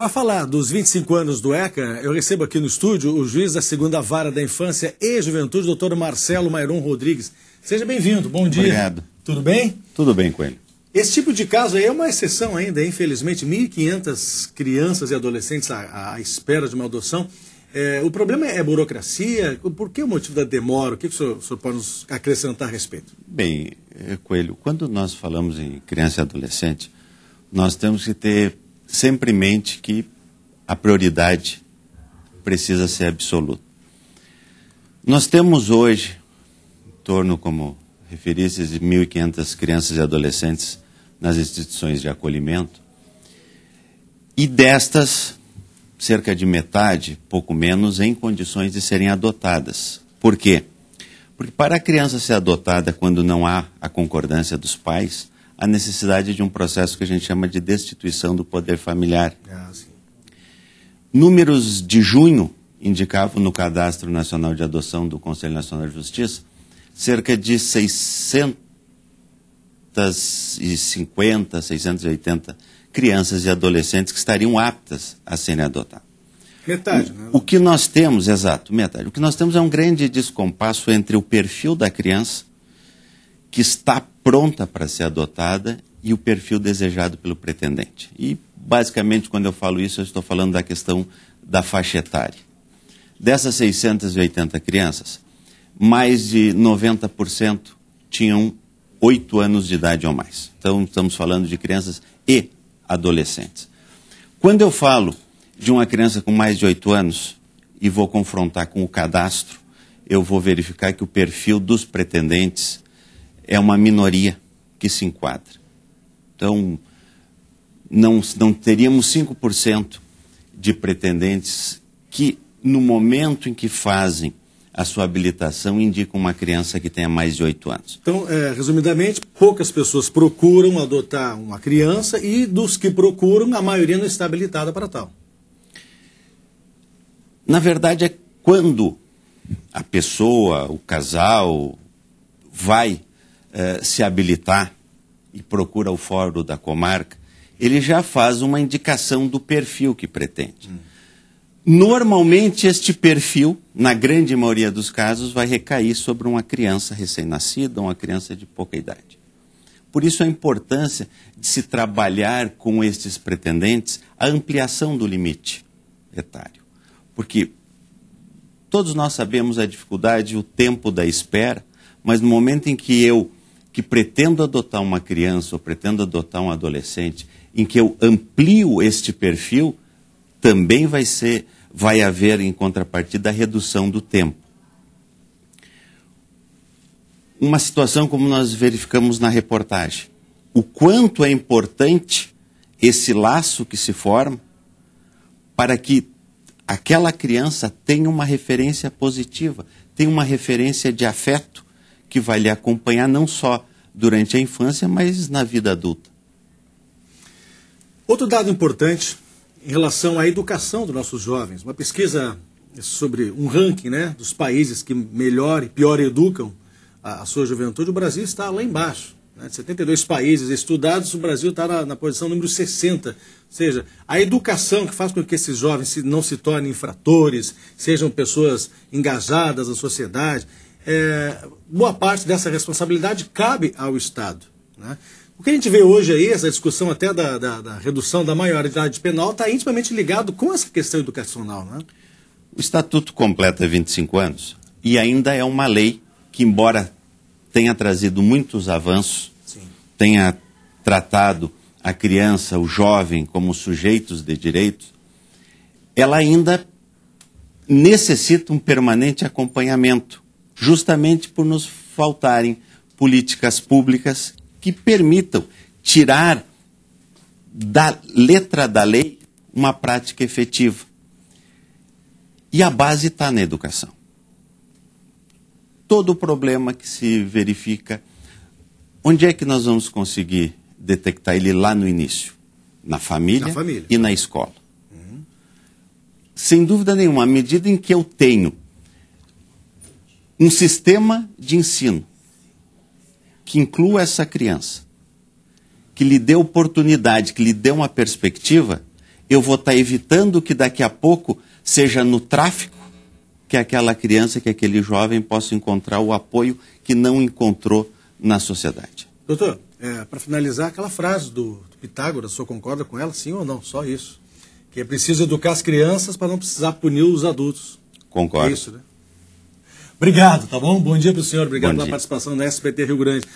Para falar dos 25 anos do ECA, eu recebo aqui no estúdio o juiz da segunda vara da infância e juventude, doutor Marcelo Mairon Rodrigues. Seja bem-vindo, bom dia. Obrigado. Tudo bem? Tudo bem com ele. Esse tipo de caso aí é uma exceção ainda, infelizmente, 1.500 crianças e adolescentes à, à espera de uma adoção. É, o problema é burocracia? Por que o motivo da demora? O que, que o, senhor, o senhor pode nos acrescentar a respeito? Bem, eh, Coelho, quando nós falamos em criança e adolescente, nós temos que ter sempre em mente que a prioridade precisa ser absoluta. Nós temos hoje, em torno, como referências, de 1.500 crianças e adolescentes nas instituições de acolhimento, e destas, cerca de metade, pouco menos, em condições de serem adotadas. Por quê? Porque para a criança ser adotada quando não há a concordância dos pais, a necessidade de um processo que a gente chama de destituição do poder familiar. Ah, Números de junho indicavam no Cadastro Nacional de Adoção do Conselho Nacional de Justiça cerca de 650, 680 crianças e adolescentes que estariam aptas a serem adotadas. Metade, né? O que nós temos, exato, metade. O que nós temos é um grande descompasso entre o perfil da criança, que está pronta para ser adotada e o perfil desejado pelo pretendente. E, basicamente, quando eu falo isso, eu estou falando da questão da faixa etária. Dessas 680 crianças, mais de 90% tinham 8 anos de idade ou mais. Então, estamos falando de crianças e adolescentes. Quando eu falo de uma criança com mais de 8 anos e vou confrontar com o cadastro, eu vou verificar que o perfil dos pretendentes é uma minoria que se enquadra. Então, não, não teríamos 5% de pretendentes que, no momento em que fazem a sua habilitação, indicam uma criança que tenha mais de 8 anos. Então, é, resumidamente, poucas pessoas procuram adotar uma criança e, dos que procuram, a maioria não está habilitada para tal. Na verdade, é quando a pessoa, o casal, vai eh, se habilitar e procura o fórum da comarca, ele já faz uma indicação do perfil que pretende. Normalmente, este perfil, na grande maioria dos casos, vai recair sobre uma criança recém-nascida, uma criança de pouca idade. Por isso, a importância de se trabalhar com estes pretendentes a ampliação do limite etário. Porque todos nós sabemos a dificuldade, o tempo da espera, mas no momento em que eu que pretendo adotar uma criança ou pretendo adotar um adolescente, em que eu amplio este perfil, também vai ser, vai haver em contrapartida a redução do tempo. Uma situação como nós verificamos na reportagem, o quanto é importante esse laço que se forma para que aquela criança tenha uma referência positiva, tenha uma referência de afeto, que vai lhe acompanhar não só durante a infância, mas na vida adulta. Outro dado importante em relação à educação dos nossos jovens, uma pesquisa sobre um ranking né, dos países que melhor e pior educam a, a sua juventude, o Brasil está lá embaixo. Né, 72 países estudados, o Brasil está na, na, posição número 60. Ou seja, a educação que faz com que esses jovens se, não se tornem infratores, sejam pessoas engajadas na sociedade, é, boa parte dessa responsabilidade cabe ao Estado. Né? O que a gente vê hoje aí, essa discussão até da, da, da redução da maioridade penal, está intimamente ligado com essa questão educacional. Né? O Estatuto completa 25 anos e ainda é uma lei que, embora tenha trazido muitos avanços, Sim. tenha tratado a criança, o jovem, como sujeitos de direitos, ela ainda necessita um permanente acompanhamento justamente por nos faltarem políticas públicas que permitam tirar da letra da lei uma prática efetiva. E a base está na educação. Todo problema que se verifica, onde é que nós vamos conseguir detectar ele lá no início? Na família, na família. e na escola. Uhum. Sem dúvida nenhuma, à medida em que eu tenho um sistema de ensino que inclua essa criança, que lhe dê oportunidade, que lhe dê uma perspectiva, eu vou estar tá evitando que daqui a pouco seja no tráfico que aquela criança, que aquele jovem possa encontrar o apoio que não encontrou na sociedade. Doutor, é, para finalizar, aquela frase do, do Pitágoras, o senhor concorda com ela, sim ou não? Só isso. Que é preciso educar as crianças para não precisar punir os adultos. Concordo. É isso, né? Obrigado, tá bom? Bom dia para o senhor, obrigado bom pela dia. participação da SBT Rio Grande.